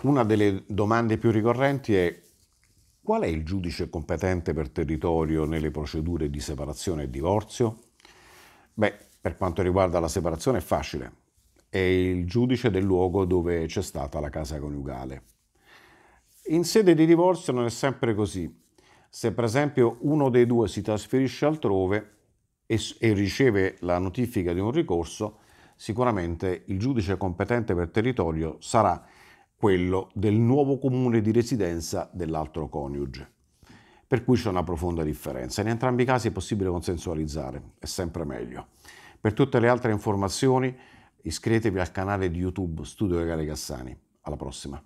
Una delle domande più ricorrenti è qual è il giudice competente per territorio nelle procedure di separazione e divorzio? Beh, per quanto riguarda la separazione è facile, è il giudice del luogo dove c'è stata la casa coniugale. In sede di divorzio non è sempre così. Se per esempio uno dei due si trasferisce altrove e, e riceve la notifica di un ricorso, sicuramente il giudice competente per territorio sarà il quello del nuovo comune di residenza dell'altro coniuge. Per cui c'è una profonda differenza. In entrambi i casi è possibile consensualizzare, è sempre meglio. Per tutte le altre informazioni iscrivetevi al canale di YouTube Studio Gare Cassani. Alla prossima.